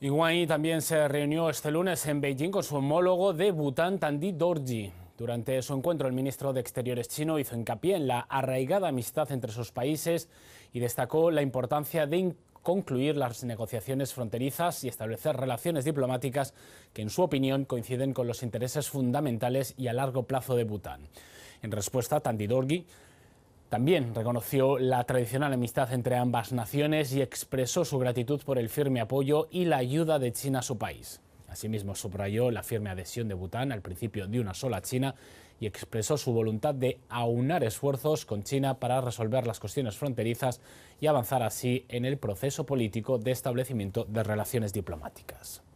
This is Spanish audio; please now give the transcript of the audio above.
Yi también se reunió este lunes en Beijing con su homólogo de Bután, Tandi Dorji. Durante su encuentro, el ministro de Exteriores chino hizo hincapié en la arraigada amistad entre sus países y destacó la importancia de concluir las negociaciones fronterizas y establecer relaciones diplomáticas que, en su opinión, coinciden con los intereses fundamentales y a largo plazo de Bután. En respuesta, Dorji... También reconoció la tradicional amistad entre ambas naciones y expresó su gratitud por el firme apoyo y la ayuda de China a su país. Asimismo, subrayó la firme adhesión de Bután al principio de una sola China y expresó su voluntad de aunar esfuerzos con China para resolver las cuestiones fronterizas y avanzar así en el proceso político de establecimiento de relaciones diplomáticas.